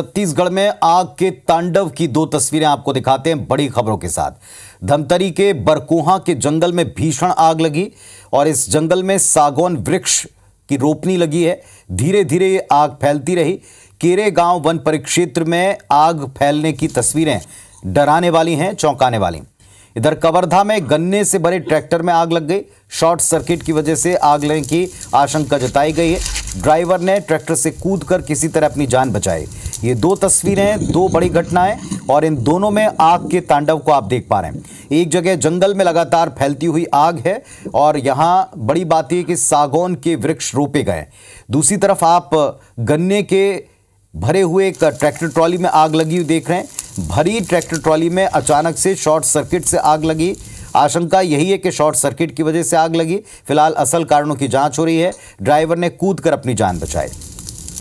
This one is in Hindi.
छत्तीसगढ़ में आग के तांडव की दो तस्वीरें आपको दिखाते हैं बड़ी खबरों के साथ धमतरी के बरकोहा के जंगल में भीषण आग लगी और इस जंगल में सागौन वृक्ष की रोपनी लगी है धीरे धीरे ये आग फैलती रही केरे गांव वन परिक्षेत्र में आग फैलने की तस्वीरें डराने वाली हैं चौंकाने वाली इधर कवर्धा में गन्ने से भरे ट्रैक्टर में आग लग गई शॉर्ट सर्किट की वजह से आग लगने की आशंका जताई गई है ड्राइवर ने ट्रैक्टर से कूद कर किसी तरह अपनी जान बचाई ये दो तस्वीरें हैं दो बड़ी घटनाएं और इन दोनों में आग के तांडव को आप देख पा रहे हैं एक जगह जंगल में लगातार फैलती हुई आग है और यहाँ बड़ी बात यह कि सागौन के वृक्ष रोपे गए दूसरी तरफ आप गन्ने के भरे हुए एक ट्रैक्टर ट्रॉली में आग लगी हुई देख रहे हैं भरी ट्रैक्टर ट्रॉली में अचानक से शॉर्ट सर्किट से आग लगी आशंका यही है कि शॉर्ट सर्किट की वजह से आग लगी फिलहाल असल कारणों की जांच हो रही है ड्राइवर ने कूद कर अपनी जान बचाई